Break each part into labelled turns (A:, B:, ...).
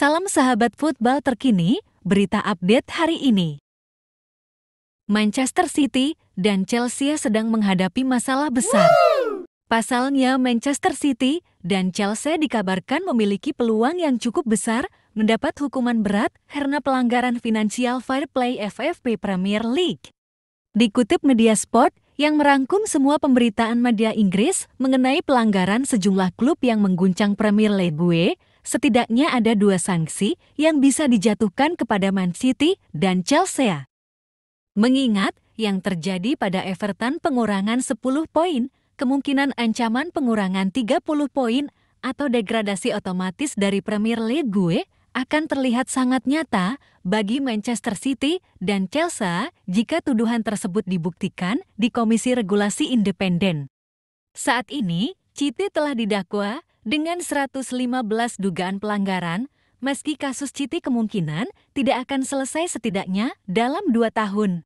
A: Salam sahabat football terkini, berita update hari ini. Manchester City dan Chelsea sedang menghadapi masalah besar. Pasalnya Manchester City dan Chelsea dikabarkan memiliki peluang yang cukup besar mendapat hukuman berat karena pelanggaran finansial fair play FFP Premier League. Dikutip media Sport, yang merangkum semua pemberitaan media Inggris mengenai pelanggaran sejumlah klub yang mengguncang Premier League, setidaknya ada dua sanksi yang bisa dijatuhkan kepada Man City dan Chelsea. Mengingat yang terjadi pada Everton pengurangan 10 poin, kemungkinan ancaman pengurangan 30 poin atau degradasi otomatis dari Premier League akan terlihat sangat nyata bagi Manchester City dan Chelsea jika tuduhan tersebut dibuktikan di Komisi Regulasi Independen. Saat ini, Citi telah didakwa dengan 115 dugaan pelanggaran, meski kasus Citi kemungkinan tidak akan selesai setidaknya dalam dua tahun.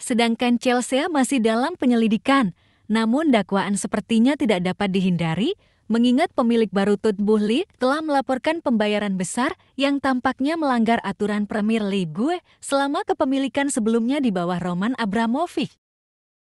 A: Sedangkan Chelsea masih dalam penyelidikan, namun dakwaan sepertinya tidak dapat dihindari mengingat pemilik baru Tut Buhli telah melaporkan pembayaran besar yang tampaknya melanggar aturan Premier League selama kepemilikan sebelumnya di bawah Roman Abramovich.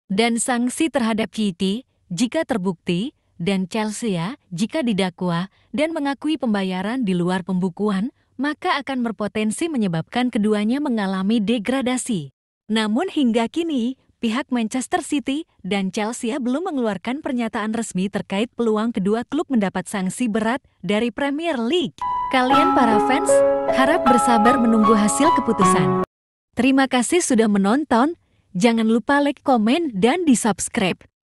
A: Dan sanksi terhadap Citi, jika terbukti, dan Chelsea ya, jika didakwa dan mengakui pembayaran di luar pembukuan, maka akan berpotensi menyebabkan keduanya mengalami degradasi. Namun hingga kini, pihak Manchester City dan Chelsea ya belum mengeluarkan pernyataan resmi terkait peluang kedua klub mendapat sanksi berat dari Premier League. Kalian para fans, harap bersabar menunggu hasil keputusan. Terima kasih sudah menonton, jangan lupa like, komen, dan di-subscribe.